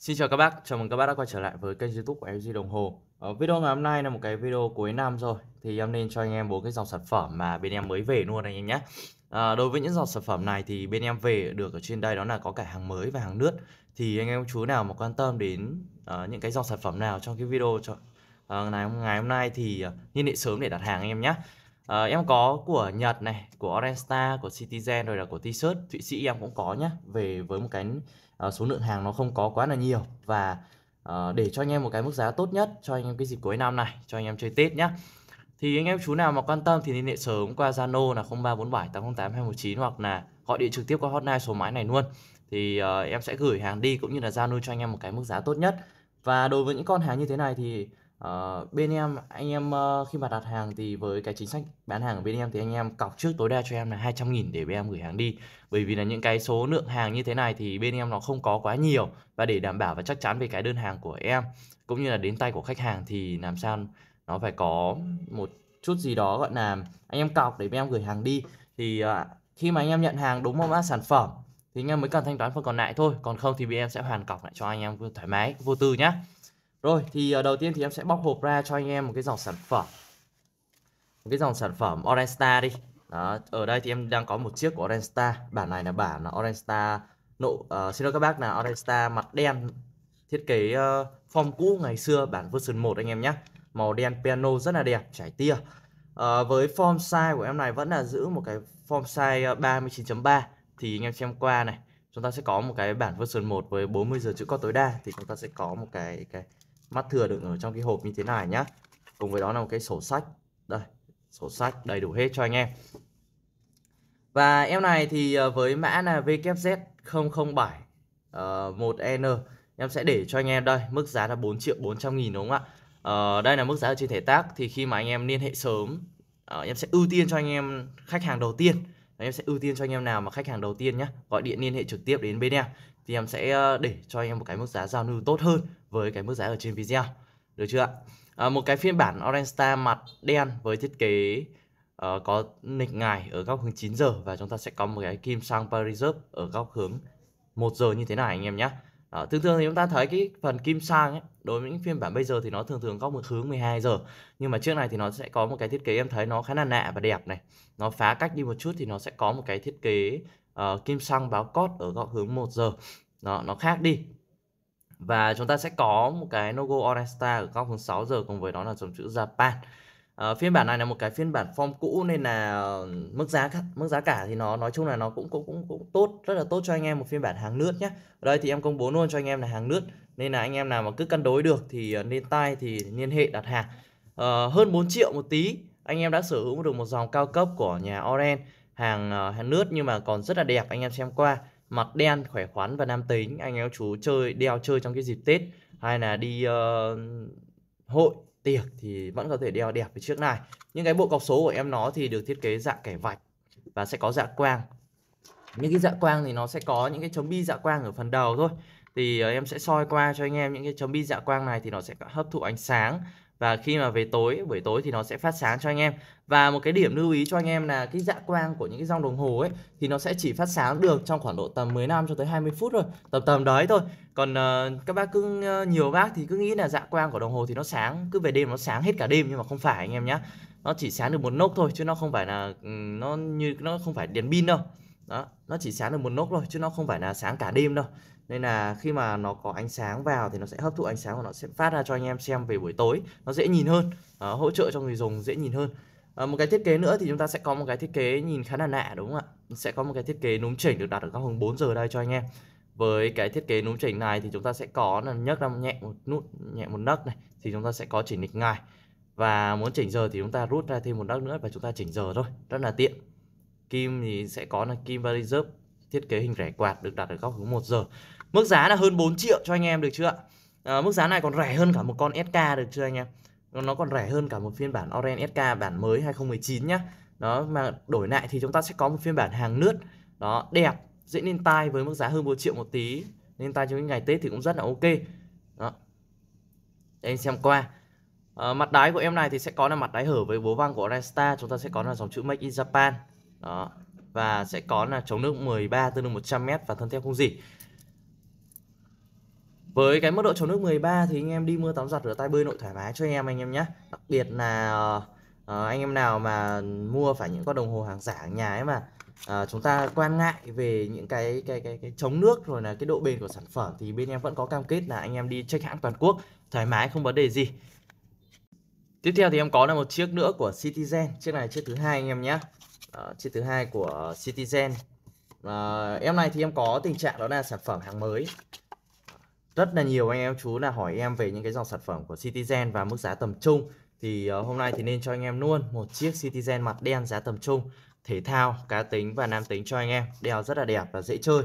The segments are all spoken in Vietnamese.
Xin chào các bác, chào mừng các bác đã quay trở lại với kênh youtube của LG Đồng Hồ Ở ờ, Video ngày hôm nay là một cái video cuối năm rồi Thì em nên cho anh em bốn cái dòng sản phẩm mà bên em mới về luôn anh em nhé à, Đối với những dòng sản phẩm này thì bên em về được ở trên đây đó là có cả hàng mới và hàng nước Thì anh em chú nào mà quan tâm đến uh, những cái dòng sản phẩm nào trong cái video cho, uh, ngày, ngày hôm nay thì uh, liên hệ sớm để đặt hàng anh em nhé À, em có của Nhật này, của Orange Star, của Citizen rồi là của T-shirt Thụy Sĩ em cũng có nhé. Về với một cái Ờ, số lượng hàng nó không có quá là nhiều và uh, để cho anh em một cái mức giá tốt nhất cho anh em cái dịp cuối năm này cho anh em chơi Tết nhé thì anh em chú nào mà quan tâm thì liên hệ sớm qua Zalo là 0347 808 219 hoặc là gọi điện trực tiếp qua hotline số máy này luôn thì uh, em sẽ gửi hàng đi cũng như là giao lưu cho anh em một cái mức giá tốt nhất và đối với những con hàng như thế này thì Uh, bên em anh em uh, khi mà đặt hàng thì với cái chính sách bán hàng ở bên em thì anh em cọc trước tối đa cho em là 200 nghìn để bên em gửi hàng đi bởi vì là những cái số lượng hàng như thế này thì bên em nó không có quá nhiều và để đảm bảo và chắc chắn về cái đơn hàng của em cũng như là đến tay của khách hàng thì làm sao nó phải có một chút gì đó gọi là anh em cọc để bên em gửi hàng đi thì uh, khi mà anh em nhận hàng đúng mẫu mã sản phẩm thì anh em mới cần thanh toán phần còn lại thôi còn không thì bên em sẽ hoàn cọc lại cho anh em thoải mái vô tư nhé rồi thì ờ, đầu tiên thì em sẽ bóc hộp ra cho anh em một cái dòng sản phẩm Một cái dòng sản phẩm Orange Star đi Đó, Ở đây thì em đang có một chiếc của Orange Star Bản này là bản là ờ, Orange Star nộ, uh, Xin lỗi các bác là Orange Star mặt đen Thiết kế uh, form cũ ngày xưa bản version 1 anh em nhé Màu đen piano rất là đẹp, trải tia uh, Với form size của em này vẫn là giữ một cái form size 39.3 Thì anh em xem qua này Chúng ta sẽ có một cái bản version 1 với 40 giờ chữ có tối đa Thì chúng ta sẽ có một cái cái mắt thừa đựng ở trong cái hộp như thế này nhá cùng với đó là một cái sổ sách đây sổ sách đầy đủ hết cho anh em và em này thì ờ, với mã là VKZ007 uh, ờ, n em sẽ để cho anh em đây mức giá là 4 triệu 400 nghìn đúng không ạ ờ, đây là mức giá ở trên thể tác thì khi mà anh em liên hệ sớm em sẽ ưu tiên cho anh em khách hàng đầu tiên em sẽ ưu tiên cho anh em nào mà khách hàng đầu tiên nhé gọi điện liên hệ trực tiếp đến bên em thì em sẽ ờ, để cho anh em một cái mức giá giao lưu tốt hơn với cái mức giá ở trên video được chưa ạ à, một cái phiên bản Orange Star mặt đen với thiết kế uh, có nịch ngài ở góc hướng 9 giờ và chúng ta sẽ có một cái kim sang Paris ở góc hướng 1 giờ như thế này anh em nhé đó, thường thường thì chúng ta thấy cái phần kim sang ấy, đối với những phiên bản bây giờ thì nó thường thường có một hướng 12 giờ nhưng mà trước này thì nó sẽ có một cái thiết kế em thấy nó khá là nạ và đẹp này nó phá cách đi một chút thì nó sẽ có một cái thiết kế Ờ, kim xăng báo cốt ở góc hướng 1 giờ đó, nó khác đi và chúng ta sẽ có một cái logo Oresta ở góc hướng 6 giờ cùng với đó là dòng chữ Japan à, phiên bản này là một cái phiên bản form cũ nên là ờ, mức giá mức giá cả thì nó nói chung là nó cũng cũng cũng cũng tốt rất là tốt cho anh em một phiên bản hàng nước nhé ở đây thì em công bố luôn cho anh em là hàng nước nên là anh em nào mà cứ cân đối được thì nên tay thì liên hệ đặt hàng à, hơn 4 triệu một tí anh em đã sở hữu được một dòng cao cấp của nhà Oren hàng, ờ, hàng nước nhưng mà còn rất là đẹp anh em xem qua mặt đen khỏe khoắn và nam tính anh em chú chơi đeo chơi trong cái dịp tết hay là đi uh, hội tiệc thì vẫn có thể đeo đẹp với chiếc này những cái bộ cọc số của em nó thì được thiết kế dạng kẻ vạch và sẽ có dạng quang những cái dạng quang thì nó sẽ có những cái chấm bi dạng quang ở phần đầu thôi thì ờ, em sẽ soi qua cho anh em những cái chấm bi dạng quang này thì nó sẽ hấp thụ ánh sáng và khi mà về tối buổi tối thì nó sẽ phát sáng cho anh em và một cái điểm lưu ý cho anh em là cái dạ quang của những cái dòng đồng hồ ấy thì nó sẽ chỉ phát sáng được trong khoảng độ tầm 15 cho tới 20 phút thôi tầm tầm đấy thôi còn uh, các bác cứ uh, nhiều bác thì cứ nghĩ là dạ quang của đồng hồ thì nó sáng cứ về đêm nó sáng hết cả đêm nhưng mà không phải anh em nhé nó chỉ sáng được một nốt thôi chứ nó không phải là ừ, nó như nó không phải đèn pin đâu đó nó chỉ sáng được một nốt thôi chứ nó không phải là sáng cả đêm đâu nên là khi mà nó có ánh sáng vào thì nó sẽ hấp thụ ánh sáng và nó sẽ phát ra cho anh em xem về buổi tối nó dễ nhìn hơn à, hỗ trợ cho người dùng dễ nhìn hơn à, một cái thiết kế nữa thì chúng ta sẽ có một cái thiết kế nhìn khá là nạ đúng không ạ sẽ có một cái thiết kế núm chỉnh được đặt ở góc hướng 4 giờ đây cho anh em với cái thiết kế núm chỉnh này thì chúng ta sẽ có là nhấc ra nhẹ một nút nhẹ một nấc này thì chúng ta sẽ có chỉnh lịch ngày và muốn chỉnh giờ thì chúng ta rút ra thêm một nấc nữa và chúng ta chỉnh giờ thôi rất là tiện kim thì sẽ có là kim và thiết kế hình rẻ quạt được đặt ở góc hướng 1 giờ Mức giá là hơn 4 triệu cho anh em được chưa ạ? À, mức giá này còn rẻ hơn cả một con SK được chưa anh em? Nó còn rẻ hơn cả một phiên bản Orange SK bản mới 2019 nhá. Đó mà đổi lại thì chúng ta sẽ có một phiên bản hàng nước đó đẹp, dễ lên tai với mức giá hơn 4 triệu một tí. Nên tai trong những ngày Tết thì cũng rất là ok. Đó. Để anh xem qua. À, mặt đáy của em này thì sẽ có là mặt đáy hở với bố văng của Orange Star, chúng ta sẽ có là dòng chữ Make in Japan. Đó. Và sẽ có là chống nước 13 tương đương 100m và thân theo không gì với cái mức độ chống nước 13 thì anh em đi mưa tắm giặt rửa tay bơi nội thoải mái cho anh em anh em nhé đặc biệt là uh, anh em nào mà mua phải những con đồng hồ hàng giả ở nhà ấy mà uh, chúng ta quan ngại về những cái cái cái cái chống nước rồi là cái độ bền của sản phẩm thì bên em vẫn có cam kết là anh em đi check hãng toàn quốc thoải mái không vấn đề gì tiếp theo thì em có là một chiếc nữa của Citizen chiếc này chiếc thứ hai anh em nhé uh, chiếc thứ hai của Citizen uh, em này thì em có tình trạng đó là sản phẩm hàng mới rất là nhiều anh em chú là hỏi em về những cái dòng sản phẩm của Citizen và mức giá tầm trung thì uh, hôm nay thì nên cho anh em luôn một chiếc Citizen mặt đen giá tầm trung thể thao cá tính và nam tính cho anh em đeo rất là đẹp và dễ chơi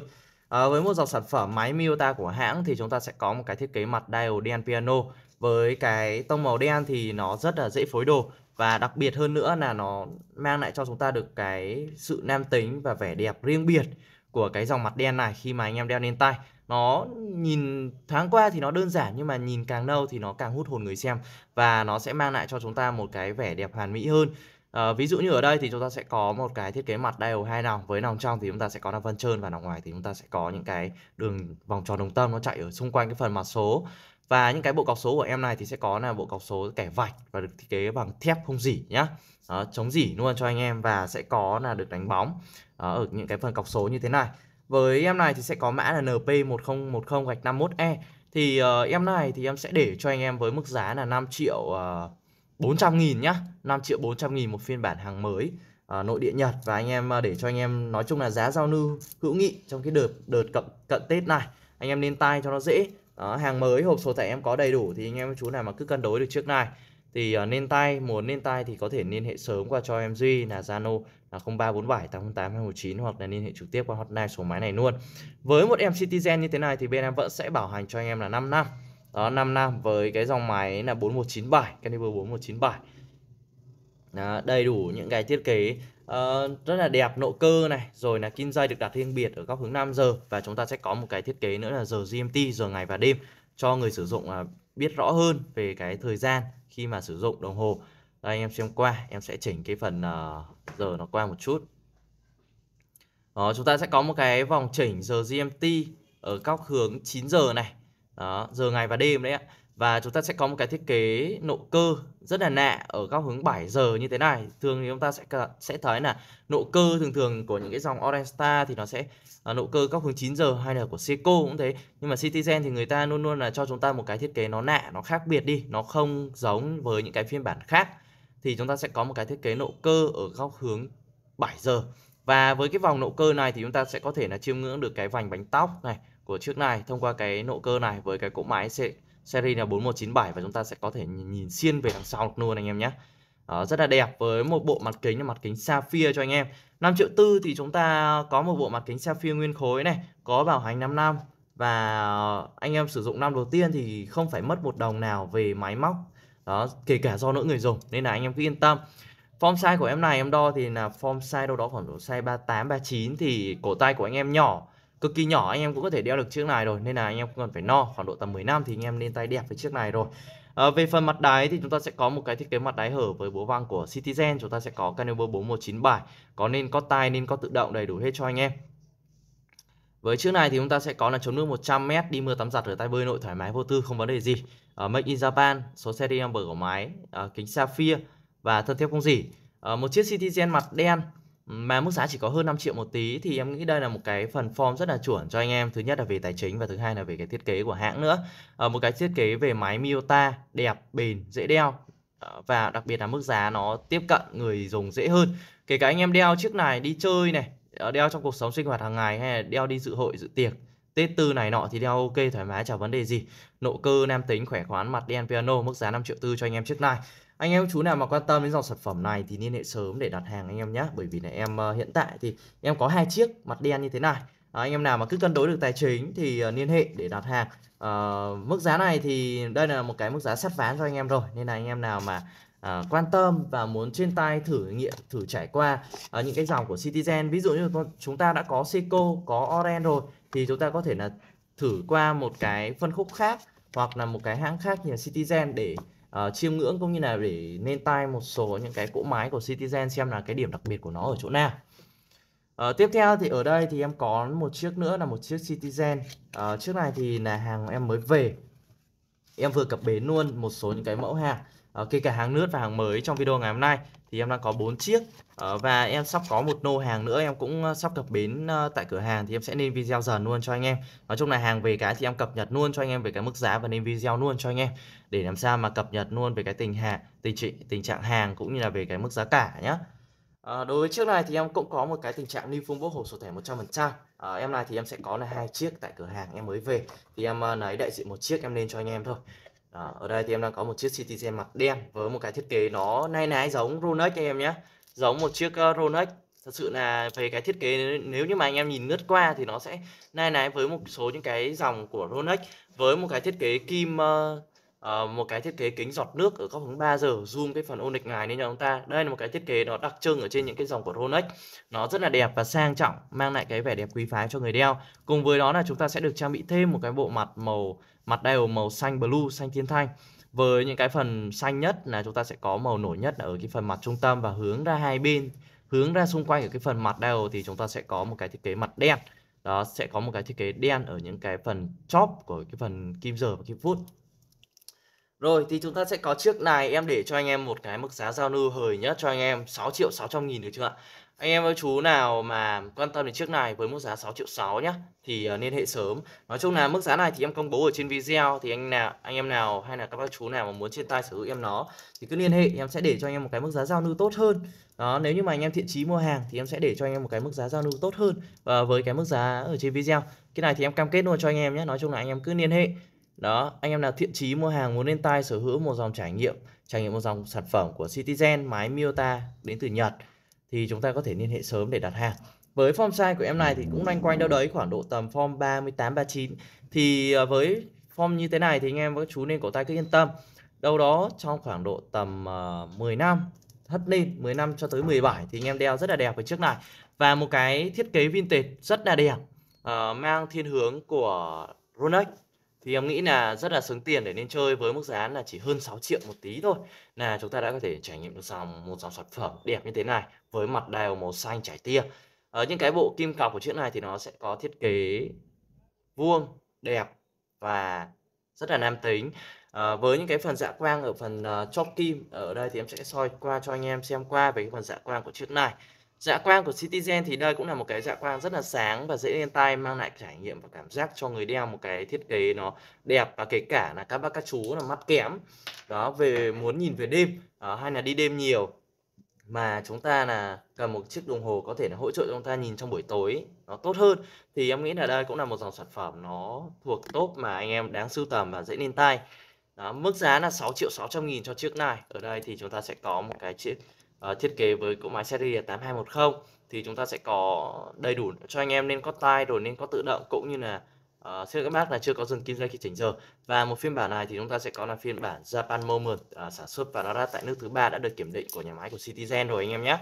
à, với một dòng sản phẩm máy Miota của hãng thì chúng ta sẽ có một cái thiết kế mặt dial đen piano với cái tông màu đen thì nó rất là dễ phối đồ và đặc biệt hơn nữa là nó mang lại cho chúng ta được cái sự nam tính và vẻ đẹp riêng biệt của cái dòng mặt đen này khi mà anh em đeo lên tay nó nhìn thoáng qua thì nó đơn giản nhưng mà nhìn càng lâu thì nó càng hút hồn người xem và nó sẽ mang lại cho chúng ta một cái vẻ đẹp hoàn mỹ hơn à, ví dụ như ở đây thì chúng ta sẽ có một cái thiết kế mặt dial hai nòng với nòng trong thì chúng ta sẽ có nòng vân trơn và nòng ngoài thì chúng ta sẽ có những cái đường vòng tròn đồng tâm nó chạy ở xung quanh cái phần mặt số và những cái bộ cọc số của em này thì sẽ có là bộ cọc số kẻ vạch và được thiết kế bằng thép không dỉ nhá đó, chống dỉ luôn cho anh em và sẽ có là được đánh bóng đó, ờ, ở những cái phần cọc số như thế này với em này thì sẽ có mã là NP1010 gạch 51E. Thì uh, em này thì em sẽ để cho anh em với mức giá là 5 triệu uh, ờ, 400 nghìn nhá. 5 triệu 400 nghìn một phiên bản hàng mới. À, nội địa Nhật và anh em để cho anh em nói chung là giá giao lưu hữu nghị trong cái đợt đợt cận cận Tết này anh em nên tay cho nó dễ đó, hàng mới hộp số thẻ em có đầy đủ thì anh em chú nào mà cứ cân đối được trước này thì uh, nên tay muốn nên tay thì có thể liên hệ sớm qua cho em Duy là Zalo 0347 808 219 hoặc là liên hệ trực tiếp qua hotline số máy này luôn. Với một em Citizen như thế này thì bên em vẫn sẽ bảo hành cho anh em là 5 năm. Đó 5 năm với cái dòng máy là 4197, caliber 4197. Đó, đầy đủ những cái thiết kế uh, rất là đẹp nội cơ này, rồi là kim dây được đặt riêng biệt ở góc hướng Nam giờ và chúng ta sẽ có một cái thiết kế nữa là giờ GMT, giờ ngày và đêm cho người sử dụng uh, biết rõ hơn về cái thời gian khi mà sử dụng đồng hồ đây anh em xem qua em sẽ chỉnh cái phần uh, giờ nó qua một chút đó, ờ, chúng ta sẽ có một cái vòng chỉnh giờ GMT ở góc hướng 9 giờ này đó, giờ ngày và đêm đấy ạ và chúng ta sẽ có một cái thiết kế nộ cơ rất là nạ ở góc hướng 7 giờ như thế này thường thì chúng ta sẽ sẽ thấy là nộ cơ thường thường của những cái dòng Orange Star thì nó sẽ à, ờ, nộ cơ góc hướng 9 giờ hay là của Seiko cũng thế nhưng mà Citizen thì người ta luôn luôn là cho chúng ta một cái thiết kế nó nạ nó khác biệt đi nó không giống với những cái phiên bản khác thì chúng ta sẽ có một cái thiết kế nộ cơ ở góc hướng 7 giờ. Và với cái vòng nộ cơ này thì chúng ta sẽ có thể là chiêm ngưỡng được cái vành bánh tóc này của chiếc này thông qua cái nộ cơ này với cái cỗ máy sẽ series là 4197 và chúng ta sẽ có thể nhìn xiên về đằng sau luôn anh em nhé. Đó, rất là đẹp với một bộ mặt kính là mặt kính sapphire cho anh em. 5 triệu tư thì chúng ta có một bộ mặt kính sapphire nguyên khối này, có bảo hành 5 năm và anh em sử dụng năm đầu tiên thì không phải mất một đồng nào về máy móc đó kể cả do lỗi người dùng nên là anh em cứ yên tâm form size của em này em đo thì là form size đâu đó khoảng độ size 38 39 thì cổ tay của anh em nhỏ cực kỳ nhỏ anh em cũng có thể đeo được chiếc này rồi nên là anh em cần phải no khoảng độ tầm 10 năm thì anh em lên tay đẹp với chiếc này rồi à, về phần mặt đáy thì chúng ta sẽ có một cái thiết kế mặt đáy hở với bố vang của Citizen chúng ta sẽ có caliber 4197 có nên có tay nên có tự động đầy đủ hết cho anh em với chiếc này thì chúng ta sẽ có là chống nước 100m đi mưa tắm giặt ở tay bơi nội thoải mái vô tư không vấn đề gì uh, Made in Japan, số seri number của máy, uh, kính sapphire và thân thiếp không gì. Uh, một chiếc Citizen mặt đen mà mức giá chỉ có hơn 5 triệu một tí thì em nghĩ đây là một cái phần form rất là chuẩn cho anh em thứ nhất là về tài chính và thứ hai là về cái thiết kế của hãng nữa à, một cái thiết kế về máy Miota đẹp bền dễ đeo và đặc biệt là mức giá nó tiếp cận người dùng dễ hơn kể cả anh em đeo chiếc này đi chơi này đeo trong cuộc sống sinh hoạt hàng ngày hay là đeo đi dự hội dự tiệc Tết tư này nọ thì đeo ok thoải mái chả vấn đề gì. Nộ cơ nam tính khỏe khoắn mặt đen piano mức giá 5 triệu tư cho anh em trước nay. Anh em chú nào mà quan tâm đến dòng sản phẩm này thì liên hệ sớm để đặt hàng anh em nhé. Bởi vì là em ờ, hiện tại thì em có hai chiếc mặt đen như thế này. À, anh em nào mà cứ cân đối được tài chính thì uh, liên hệ để đặt hàng à, mức giá này thì đây là một cái mức giá sát ván cho anh em rồi nên là anh em nào mà à, quan tâm và muốn trên tay thử nghiệm thử trải qua à, những cái dòng của Citizen ví dụ như chúng ta đã có Seiko có Oren rồi thì chúng ta có thể là thử qua một cái phân khúc khác hoặc là một cái hãng khác như là Citizen để uh, chiêm ngưỡng cũng như là để nên tay một số những cái cỗ máy của Citizen xem là cái điểm đặc biệt của nó ở chỗ nào. Uh, tiếp theo thì ở đây thì em có một chiếc nữa là một chiếc Citizen. Uh, chiếc này thì là hàng em mới về. Em vừa cập bến luôn một số những cái mẫu hàng. Ờ, kể cả hàng nước và hàng mới trong video ngày hôm nay thì em đang có 4 chiếc ờ, và em sắp có một nô hàng nữa em cũng ờ, sắp cập bến tại cửa hàng thì em sẽ lên video dần luôn cho anh em nói chung là hàng về cái thì em cập nhật luôn cho anh em về cái mức giá và lên video luôn cho anh em để làm sao mà cập nhật luôn về cái tình hàng tình trị tình trạng hàng cũng như là về cái mức giá cả nhé À, đối với chiếc này thì em cũng có một cái tình trạng new bốc hộp sổ thẻ 100% à, Em này thì em sẽ có là hai chiếc tại cửa hàng em mới về Thì em lấy đại diện một chiếc em lên cho anh em thôi à, ở đây thì em đang có một chiếc Citizen mặt đen với một cái thiết kế nó nay nái giống Rolex em nhé giống một chiếc ờ, Rolex thật sự là về cái thiết kế nếu như mà anh em nhìn lướt qua thì nó sẽ nai nái với một số những cái dòng của Rolex với một cái thiết kế kim uh, Ờ, một cái thiết kế kính giọt nước ở góc hướng 3 giờ zoom cái phần ô nghịch ngài lên cho chúng ta đây là một cái thiết kế nó đặc trưng ở trên những cái dòng của Rolex nó rất là đẹp và sang trọng mang lại cái vẻ đẹp quý phái cho người đeo cùng với đó là chúng ta sẽ được trang bị thêm một cái bộ mặt màu mặt đeo màu xanh blue xanh thiên thanh với những cái phần xanh nhất là chúng ta sẽ có màu nổi nhất ở cái phần mặt trung tâm và hướng ra hai bên hướng ra xung quanh ở cái phần mặt đeo thì chúng ta sẽ có một cái thiết kế mặt đen đó sẽ có một cái thiết kế đen ở những cái phần chóp của cái phần kim giờ và kim phút rồi thì chúng ta sẽ có chiếc này em để cho anh em một cái mức giá giao lưu hời nhất cho anh em 6 triệu 600 nghìn được chưa ạ? Anh em ơi chú nào mà quan tâm đến chiếc này với mức giá 6 triệu 6 nhá thì ờ, liên hệ sớm. Nói chung là mức giá này thì em công bố ở trên video thì anh nào anh em nào hay là các bác chú nào mà muốn trên tay sở hữu em nó thì cứ liên hệ em sẽ để cho anh em một cái mức giá giao lưu tốt hơn. Đó, nếu như mà anh em thiện chí mua hàng thì em sẽ để cho anh em một cái mức giá giao lưu tốt hơn và ờ, với cái mức giá ở trên video. Cái này thì em cam kết luôn cho anh em nhé. Nói chung là anh em cứ liên hệ đó anh em nào thiện chí mua hàng muốn lên tay sở hữu một dòng trải nghiệm trải nghiệm một dòng sản phẩm của Citizen máy Miota đến từ Nhật thì chúng ta có thể liên hệ sớm để đặt hàng với form size của em này thì cũng loanh quanh đâu đấy khoảng độ tầm form 38 39 thì à, với form như thế này thì anh em các chú nên cổ tay cứ yên tâm đâu đó trong khoảng độ tầm uh, à, 10 năm hất lên 10 năm cho tới 17 thì anh em đeo rất là đẹp với chiếc này và một cái thiết kế vintage rất là đẹp uh, mang thiên hướng của Rolex thì em nghĩ là rất là xứng tiền để nên chơi với mức giá là chỉ hơn 6 triệu một tí thôi là chúng ta đã có thể trải nghiệm được dòng một dòng sản phẩm đẹp như thế này với mặt đèo màu xanh trải tia ở ờ, những cái bộ kim cọc của chiếc này thì nó sẽ có thiết kế vuông đẹp và rất là nam tính à, với những cái phần dạ quang ở phần uh, chóp kim ở đây thì em sẽ soi qua cho anh em xem qua về cái phần dạ quang của chiếc này Dạ quang của Citizen thì đây cũng là một cái dạ quang rất là sáng và dễ lên tay mang lại trải nghiệm và cảm giác cho người đeo một cái thiết kế nó đẹp và kể cả là các bác các chú là mắt kém đó về muốn nhìn về đêm đó, hay là đi đêm nhiều mà chúng ta là cầm một chiếc đồng hồ có thể là hỗ trợ chúng ta nhìn trong buổi tối nó tốt hơn thì em nghĩ là đây cũng là một dòng sản phẩm nó thuộc top mà anh em đáng sưu tầm và dễ lên tay đó, mức giá là 6 triệu 600 nghìn cho chiếc này ở đây thì chúng ta sẽ có một cái chiếc Ờ, thiết kế với cỗ máy series 8210 thì chúng ta sẽ có đầy đủ cho anh em nên có tai rồi nên có tự động cũng như là uh, xin các bác là chưa có dừng kinh doanh khi chỉnh giờ và một phiên bản này thì chúng ta sẽ có là phiên bản Japan Moment uh, sản xuất và nó ra tại nước thứ ba đã được kiểm định của nhà máy của Citizen rồi anh em nhé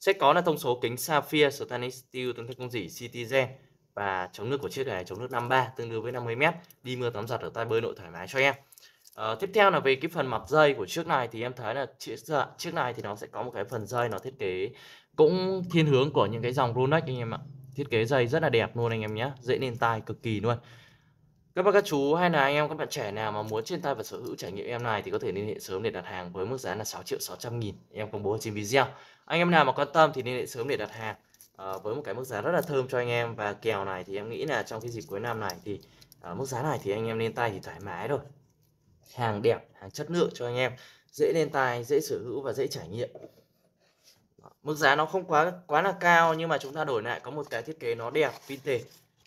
sẽ có là thông số kính Sapphire stainless steel tương thích công dỉ Citizen và chống nước của chiếc này chống nước 53 tương đương với 50 m đi mưa tắm giặt ở tay bơi nội thoải mái cho em À, tiếp theo là về cái phần mặt dây của chiếc này thì em thấy là chiếc dạ, chiếc này thì nó sẽ có một cái phần dây nó thiết kế cũng thiên hướng của những cái dòng Rolex anh em ạ. Thiết kế dây rất là đẹp luôn anh em nhé, dễ lên tai cực kỳ luôn. Các bác các chú hay là anh em các bạn trẻ nào mà muốn trên tay và sở hữu trải nghiệm em này thì có thể liên hệ sớm để đặt hàng với mức giá là 6 triệu 600 nghìn em công bố trên video. Anh em nào mà quan tâm thì liên hệ sớm để đặt hàng à, với một cái mức giá rất là thơm cho anh em và kèo này thì em nghĩ là trong cái dịp cuối năm này thì à, mức giá này thì anh em lên tay thì thoải mái rồi hàng đẹp hàng chất lượng cho anh em dễ lên tay dễ sở hữu và dễ trải nghiệm mức giá nó không quá quá là cao nhưng mà chúng ta đổi lại có một cái thiết kế nó đẹp vintage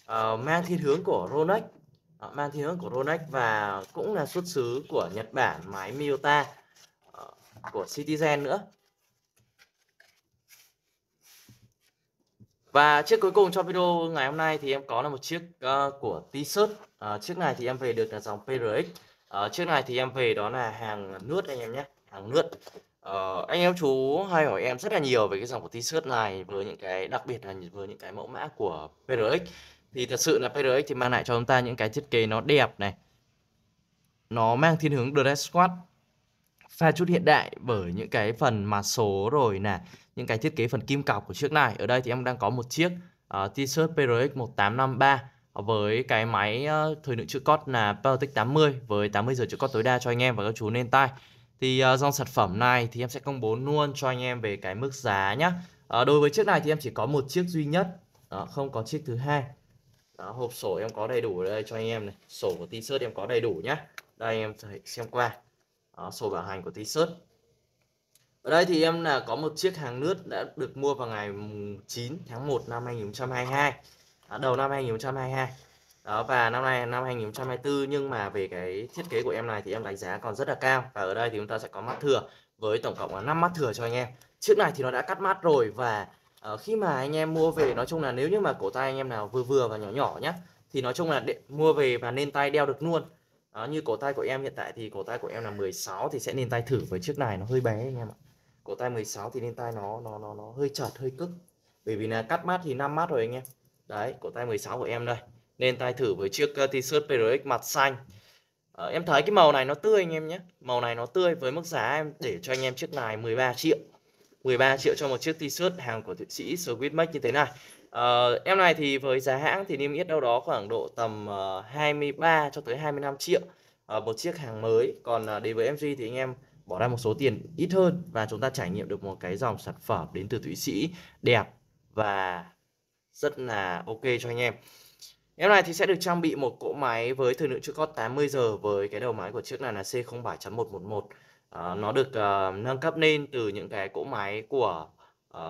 uh, mang thiên hướng của Rolex uh, mang thiên hướng của Rolex và cũng là xuất xứ của Nhật Bản máy Miyota uh, ờ, của Citizen nữa Và chiếc cuối cùng cho video ngày hôm nay thì em có là một chiếc uh, của t-shirt. Uh, chiếc này thì em về được là dòng PRX à, ờ, chiếc này thì em về đó là hàng nước anh em nhé hàng nước Ờ, anh em chú hay hỏi em rất là nhiều về cái dòng của t-shirt này với những cái đặc biệt là với những cái mẫu mã của PRX thì thật sự là PRX thì mang lại cho chúng ta những cái thiết kế nó đẹp này nó mang thiên hướng dress squat pha chút hiện đại bởi những cái phần mà số rồi nè những cái thiết kế phần kim cọc của chiếc này ở đây thì em đang có một chiếc uh, t-shirt PRX 1853 với cái máy ờ, thời lượng chữ cốt là Pelotech 80 với 80 giờ chữ cốt tối đa cho anh em và các chú nên tay thì uh, dòng sản phẩm này thì em sẽ công bố luôn cho anh em về cái mức giá nhá ờ, đối với chiếc này thì em chỉ có một chiếc duy nhất không có chiếc thứ hai đó, hộp sổ em có đầy đủ đây cho anh em này sổ của t-shirt em có đầy đủ nhá đây em xem qua đó, sổ bảo hành của t-shirt ở đây thì em là có một chiếc hàng nước đã được mua vào ngày 9 tháng 1 năm 2022 À, đầu năm 2022 đó và năm nay năm 2024 nhưng mà về cái thiết kế của em này thì em đánh giá còn rất là cao và ở đây thì chúng ta sẽ có mắt thừa với tổng cộng là 5 mắt thừa cho anh em chiếc này thì nó đã cắt mắt rồi và uh, khi mà anh em mua về nói chung là nếu như mà cổ tay anh em nào vừa vừa và nhỏ nhỏ nhá thì nói chung là để, mua về và nên tay đeo được luôn đó, như cổ tay của em hiện tại thì cổ tay của em là 16 thì sẽ nên tay thử với chiếc này nó hơi bé anh em ạ cổ tay 16 thì nên tay nó nó nó nó hơi chật hơi cứng bởi vì là cắt mắt thì 5 mắt rồi anh em đấy của tay 16 của em đây nên tay thử với chiếc ờ, t-shirt PRX mặt xanh à, em thấy cái màu này nó tươi anh em nhé màu này nó tươi với mức giá em để cho anh em chiếc này 13 triệu 13 triệu cho một chiếc t-shirt hàng của Thụy Sĩ Swissmade như thế này à, em này thì với giá hãng thì niêm yết đâu đó khoảng độ tầm uh, 23 cho tới 25 triệu uh, một chiếc hàng mới còn uh, đến với MG thì anh em bỏ ra một số tiền ít hơn và chúng ta trải nghiệm được một cái dòng sản phẩm đến từ Thụy Sĩ đẹp và rất là ok cho anh em Em này thì sẽ được trang bị một cỗ máy với thời lượng chưa có 80 giờ với cái đầu máy của chiếc này là C07.111. À, ờ, nó được uh, nâng cấp lên từ những cái cỗ máy của uh,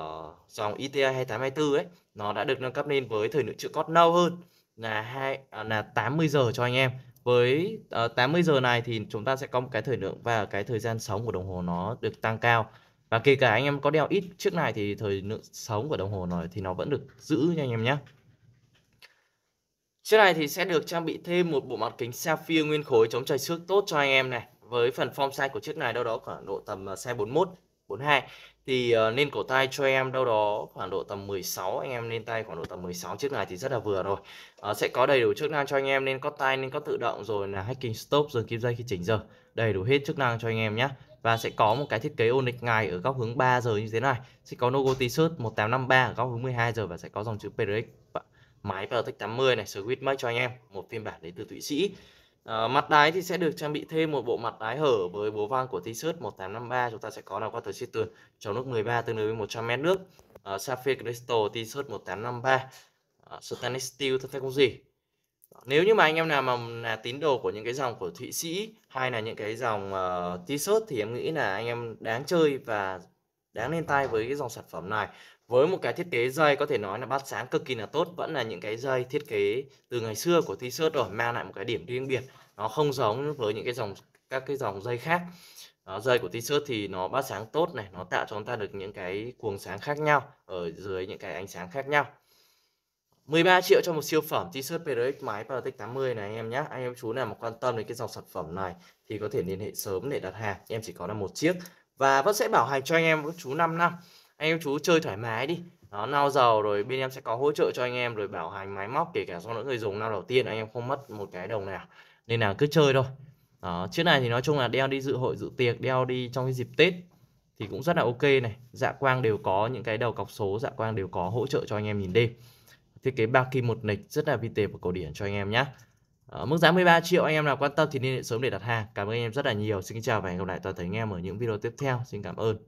dòng ITA 2824 ấy, nó đã được nâng cấp lên với thời lượng chữ cót lâu hơn là hai uh, là 80 giờ cho anh em. Với uh, 80 giờ này thì chúng ta sẽ có một cái thời lượng và cái thời gian sống của đồng hồ nó được tăng cao và kể cả anh em có đeo ít chiếc này thì thời lượng sống của đồng hồ này thì nó vẫn được giữ nha anh em nhé Chiếc này thì sẽ được trang bị thêm một bộ mặt kính sapphire nguyên khối chống trời xước tốt cho anh em này. Với phần form size của chiếc này đâu đó khoảng độ tầm à, size 41, 42 thì à, nên cổ tay cho em đâu đó khoảng độ tầm 16 anh em lên tay khoảng độ tầm 16 chiếc này thì rất là vừa rồi. À, sẽ có đầy đủ chức năng cho anh em nên có tay nên có tự động rồi là hacking stop dừng kim dây khi chỉnh giờ. Đầy đủ hết chức năng cho anh em nhé và sẽ có một cái thiết kế ôn ngày ở góc hướng 3 giờ như thế này sẽ có logo t-shirt 1853 ở góc hướng 12 giờ và sẽ có dòng chữ PRX máy Protect 80 này Switch Make cho anh em một phiên bản đến từ Thụy Sĩ à, mặt đáy thì sẽ được trang bị thêm một bộ mặt đáy hở với bố vang của t-shirt 1853 chúng ta sẽ có là water shifter trong nước 13 tương đương với 100 mét nước à, Sapphire Crystal t-shirt 1853 à, stainless steel thân thật không gì nếu như mà anh em nào mà là tín đồ của những cái dòng của Thụy Sĩ hay là những cái dòng uh, t-shirt thì em nghĩ là anh em đáng chơi và đáng lên tay với cái dòng sản phẩm này với một cái thiết kế dây có thể nói là bắt sáng cực kỳ là tốt vẫn là những cái dây thiết kế từ ngày xưa của t-shirt rồi mang lại một cái điểm riêng biệt nó không giống với những cái dòng các cái dòng dây khác đó, dây của t-shirt thì nó bắt sáng tốt này nó tạo cho chúng ta được những cái cuồng sáng khác nhau ở dưới những cái ánh sáng khác nhau 13 triệu cho một siêu phẩm t-shirt PRX máy Patek 80 này anh em nhé anh em chú nào mà quan tâm đến cái dòng sản phẩm này thì có thể liên hệ sớm để đặt hàng em chỉ có là một chiếc và vẫn sẽ bảo hành cho anh em các chú 5 năm anh em chú chơi thoải mái đi nó nao dầu rồi bên em sẽ có hỗ trợ cho anh em rồi bảo hành máy móc kể cả cho những người dùng năm đầu tiên anh em không mất một cái đồng nào nên là cứ chơi thôi đó, chiếc này thì nói chung là đeo đi dự hội dự tiệc đeo đi trong cái dịp tết thì cũng rất là ok này dạ quang đều có những cái đầu cọc số dạ quang đều có hỗ trợ cho anh em nhìn đêm thiết kế ba kim một nịch rất là vi tế và cổ điển cho anh em nhé. Ở ờ, mức giá 13 triệu anh em nào quan tâm thì liên hệ sớm để đặt hàng. Cảm ơn anh em rất là nhiều. Xin chào và hẹn gặp lại toàn thể anh em ở những video tiếp theo. Xin cảm ơn.